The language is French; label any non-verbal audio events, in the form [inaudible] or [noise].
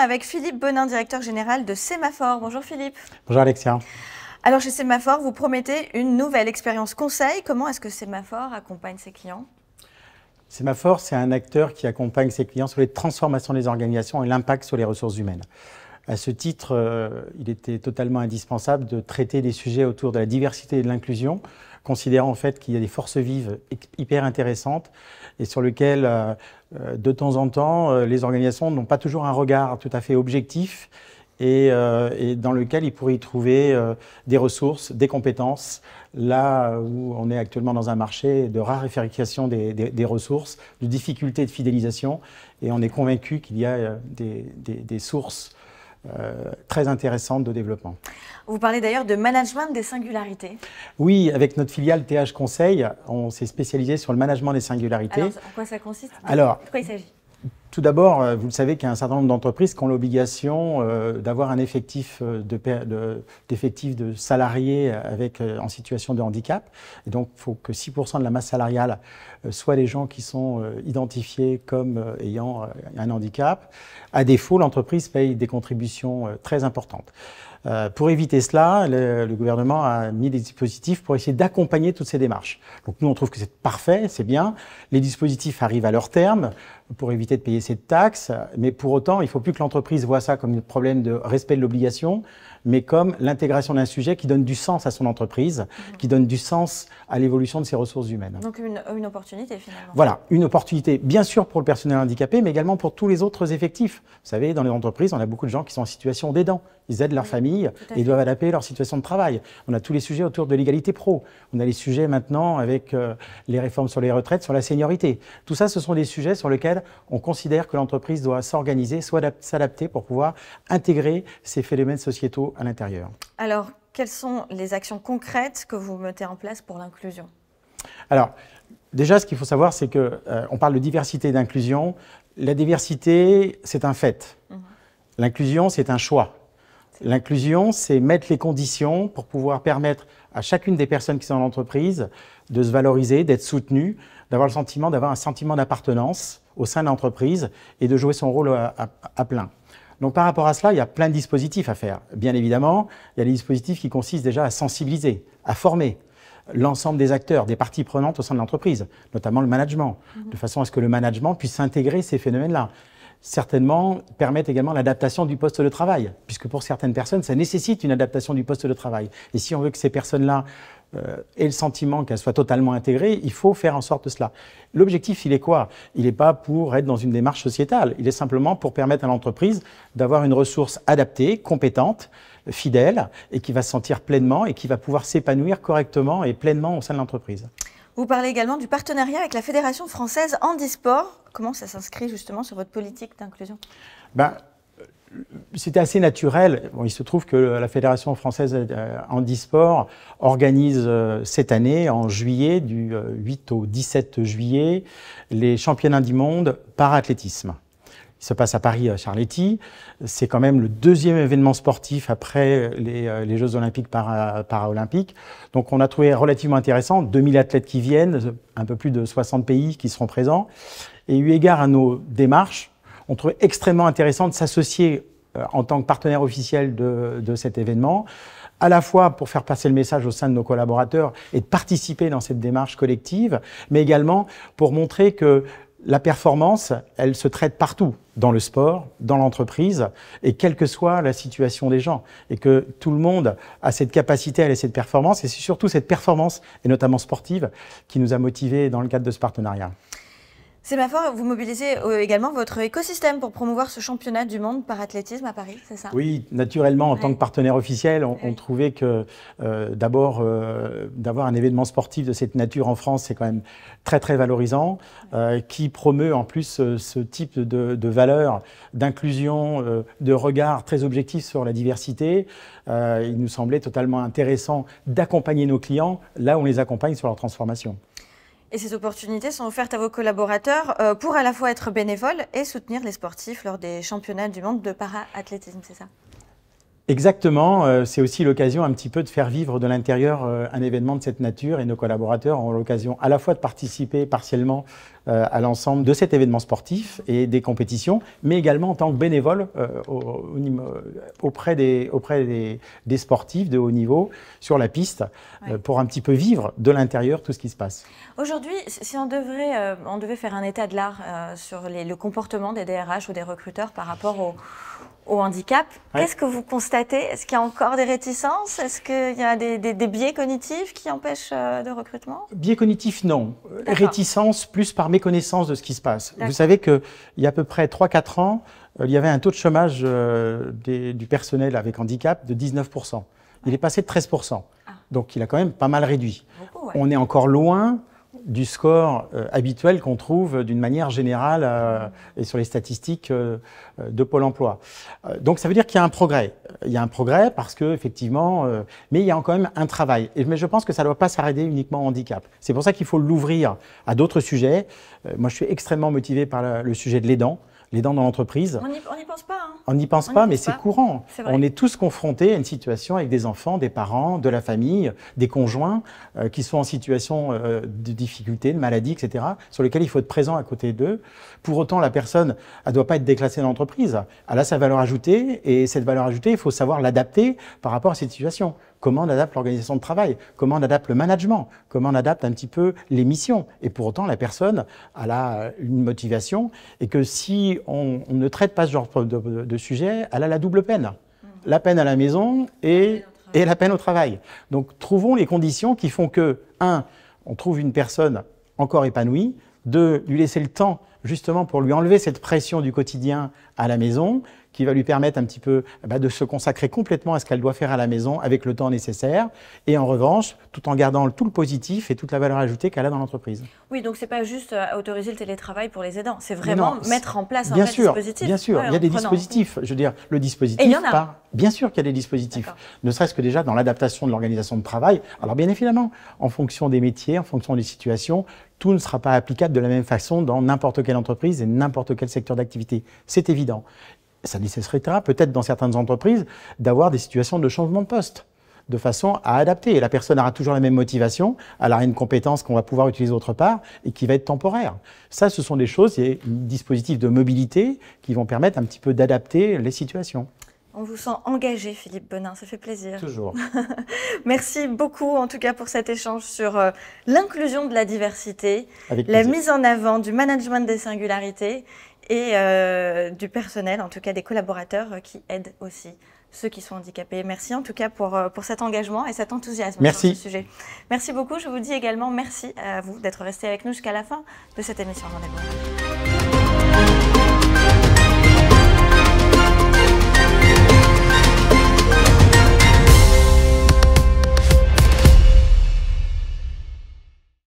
avec Philippe Bonin, directeur général de Sémaphore. Bonjour Philippe. Bonjour Alexia. Alors chez Sémaphore, vous promettez une nouvelle expérience conseil. Comment est-ce que Sémaphore accompagne ses clients Sémaphore, c'est un acteur qui accompagne ses clients sur les transformations des organisations et l'impact sur les ressources humaines. À ce titre, euh, il était totalement indispensable de traiter des sujets autour de la diversité et de l'inclusion considérant en fait qu'il y a des forces vives hyper intéressantes et sur lesquelles, euh, euh, de temps en temps, euh, les organisations n'ont pas toujours un regard tout à fait objectif et, dans lequel ils pourraient y trouver des ressources, des compétences, là où on est actuellement dans un marché de rare des, des, ressources, de difficultés de fidélisation, et on est convaincu qu'il y a des, des sources euh, très intéressante de développement. Vous parlez d'ailleurs de management des singularités. Oui, avec notre filiale TH Conseil, on s'est spécialisé sur le management des singularités. Alors, en quoi ça consiste Alors, De quoi il s'agit tout d'abord, euh, vous le savez qu'il y a un certain nombre d'entreprises qui ont l'obligation euh, d'avoir un effectif euh, de, salariés avec, en situation de handicap. Et donc, il faut que 6% de la masse salariale soit les gens qui sont identifiés comme ayant un handicap. À défaut, l'entreprise paye des contributions très importantes. Euh, pour éviter cela, le, gouvernement a mis des dispositifs pour essayer d'accompagner toutes ces démarches. Donc nous, on trouve que c'est parfait, c'est bien. Les dispositifs arrivent à leur terme pour éviter de payer cette taxe, mais pour autant, il faut plus que l'entreprise voit ça comme un problème de respect de l'obligation, mais comme l'intégration d'un sujet qui donne du sens à son entreprise, mhm. qui donne du sens à l'évolution de ses ressources humaines. Donc une, opportunité finalement. Voilà, une opportunité, bien sûr pour le personnel handicapé, mais également pour tous les autres effectifs. Vous savez, dans les entreprises, on a beaucoup de gens qui sont en situation d'aidant. Ils aident leur famille et doivent adapter leur situation de travail. On a tous les sujets autour de l'égalité pro. On a les sujets maintenant avec euh, les réformes sur les retraites, sur la seniorité. Tout ça, ce sont des sujets sur lesquels on considère que l'entreprise doit s'organiser, soit s'adapter pour pouvoir intégrer ces phénomènes sociétaux à l'intérieur. Alors, quelles sont les actions concrètes que vous mettez en place pour l'inclusion Alors, déjà, ce qu'il faut savoir, c'est que euh, on parle de diversité et d'inclusion. La diversité, c'est un fait. Mhm. L'inclusion, c'est un choix. L'inclusion, c'est mettre les conditions pour pouvoir permettre à chacune des personnes qui sont dans l'entreprise de se valoriser, d'être soutenue, d'avoir le sentiment d'avoir un sentiment d'appartenance au sein de l'entreprise et de jouer son rôle à plein. Donc par rapport à cela, il y a plein de dispositifs à faire. Bien évidemment, il y a des dispositifs qui consistent déjà à sensibiliser, à former l'ensemble des acteurs, des parties prenantes au sein de l'entreprise, notamment le management, mhm. de façon à ce que le management puisse intégrer ces phénomènes-là certainement permettent également l'adaptation du poste de travail, puisque pour certaines personnes, ça nécessite une adaptation du poste de travail. Et si on veut que ces personnes-là euh, et le sentiment qu'elle soit totalement intégrée, il faut faire en sorte de cela. L'objectif, il est quoi Il n'est pas pour être dans une démarche sociétale, il est simplement pour permettre à l'entreprise d'avoir une ressource adaptée, compétente, fidèle, et qui va se sentir pleinement et qui va pouvoir s'épanouir correctement et pleinement au sein de l'entreprise. Vous parlez également du partenariat avec la Fédération française Handisport. Comment ça s'inscrit justement sur votre politique d'inclusion ben, c'était assez naturel. il se trouve que la Fédération française euh, handisport organise euh, cette année, en juillet, du 8 euh, au 17 juillet, les championnats du monde par athlétisme. Il se passe à Paris, à C'est quand même le deuxième événement sportif après les, Jeux olympiques para, paralympiques. Donc on a trouvé relativement intéressant 2000 athlètes qui viennent, un peu plus de 60 pays qui seront présents. Et eu égard à nos démarches, on trouvait extrêmement intéressant de s'associer euh, en tant que partenaire officiel de, cet événement à la fois pour faire passer le message au sein de nos collaborateurs et de participer dans cette démarche collective, mais également pour montrer que la performance, elle se traite partout, dans le sport, dans l'entreprise, et quelle que soit la situation des gens, et que tout le monde a cette capacité à laisser cette performance, et c'est surtout cette performance, et notamment sportive, qui nous a motivés dans le cadre de ce partenariat. C'est ma foi, vous mobilisez euh, également votre écosystème pour promouvoir ce championnat du monde par athlétisme à Paris, c'est ça Oui, naturellement, en tant que partenaire officiel, on, trouvait que euh, d'abord, euh, d'avoir un événement sportif de cette nature en France, c'est quand même très très valorisant, qui promeut en plus ce type de, de valeur, d'inclusion, de regard très objectif sur la diversité. il nous semblait totalement intéressant d'accompagner nos clients là où on les accompagne sur leur transformation. Et ces opportunités sont offertes à vos collaborateurs euh, pour à la fois être bénévoles et soutenir les sportifs lors des championnats du monde de para-athlétisme, c'est ça Exactement, euh, c'est aussi l'occasion un petit peu de faire vivre de l'intérieur euh, un événement de cette nature et nos collaborateurs ont l'occasion à la fois de participer partiellement euh, à l'ensemble de cet événement sportif et des compétitions, mais également en tant que bénévole euh, euh, auprès, des, auprès des, sportifs de haut niveau sur la piste pour un petit peu vivre de l'intérieur tout ce qui se passe. Aujourd'hui, si on devrait, on devait faire un état de l'art sur le comportement des DRH ou des recruteurs par rapport au, handicap. Qu'est-ce que vous constatez Est-ce qu'il y a encore des réticences Est-ce qu'il y a des, biais cognitifs qui empêchent le recrutement Biais cognitifs, non. Réticences plus par connaissance de ce qui se passe. Vous savez qu'il y a à peu près 3-4 ans, euh, il y avait un taux de chômage euh, du personnel avec handicap de 19%. Il est passé de 13%. Ah. Donc il a quand même pas mal réduit. On est encore loin du score euh, habituel qu'on trouve d'une manière générale euh, et sur les statistiques euh, de Pôle emploi. donc ça veut dire qu'il y a un progrès. Il y a un progrès parce que effectivement, mais il y a quand même un travail. Et, mais je pense que ça ne doit pas s'arrêter uniquement au handicap. C'est pour ça qu'il faut l'ouvrir à d'autres sujets. moi, je suis extrêmement motivé par le sujet de l'aidant les dents dans l'entreprise. On n'y pense pas. Hein. On n'y pense pas, mais c'est courant. On est tous confrontés à une situation avec des enfants, des parents, de la famille, des conjoints euh, qui sont en situation euh, de difficulté, de maladie, etc., sur lesquels il faut être présent à côté d'eux. Pour autant, la personne ne doit pas être déclassée dans l'entreprise. Elle a sa valeur ajoutée et cette valeur ajoutée, il faut savoir l'adapter par rapport à cette situation comment on adapte l'organisation de travail, comment on adapte le management, comment on adapte un petit peu les missions. Et pour autant, la personne elle a une motivation et que si on, ne traite pas ce genre de, sujet, elle a la double peine. La peine à la maison et, et la peine au travail. Donc trouvons les conditions qui font que, un, on trouve une personne encore épanouie, deux, lui laisser le temps justement pour lui enlever cette pression du quotidien à la maison, qui va lui permettre un petit peu bah, de se consacrer complètement à ce qu'elle doit faire à la maison avec le temps nécessaire, et en revanche, tout en gardant tout le positif et toute la valeur ajoutée qu'elle a dans l'entreprise. Oui, donc c'est pas juste euh, autoriser le télétravail pour les aidants, c'est vraiment mettre en place un dispositif. Bien sûr, il y a des dispositifs. Je veux dire, le dispositif. Et il y en a. Bien sûr qu'il y a des dispositifs, ne serait-ce que déjà dans l'adaptation de l'organisation de travail. Alors bien évidemment, en fonction des métiers, en fonction des situations, tout ne sera pas applicable de la même façon dans n'importe quelle entreprise et n'importe quel secteur d'activité. C'est évident ça nécessitera peut-être dans certaines entreprises d'avoir des situations de changement de poste de façon à adapter. Et la personne aura toujours la même motivation, elle aura une compétence qu'on va pouvoir utiliser autre part et qui va être temporaire. Ça, ce sont des choses, des dispositifs de mobilité qui vont permettre un petit peu d'adapter les situations. On vous sent engagé, Philippe Benin, ça fait plaisir. Toujours. [laughs] Merci beaucoup, en tout cas, pour cet échange sur euh, l'inclusion de la diversité, la mise en avant du management des singularités et euh, du personnel, en tout cas des collaborateurs euh, qui aident aussi ceux qui sont handicapés. Merci en tout cas pour, pour cet engagement et cet enthousiasme merci. sur ce sujet. Merci beaucoup. Je vous dis également merci à vous d'être resté avec nous jusqu'à la fin de cette émission.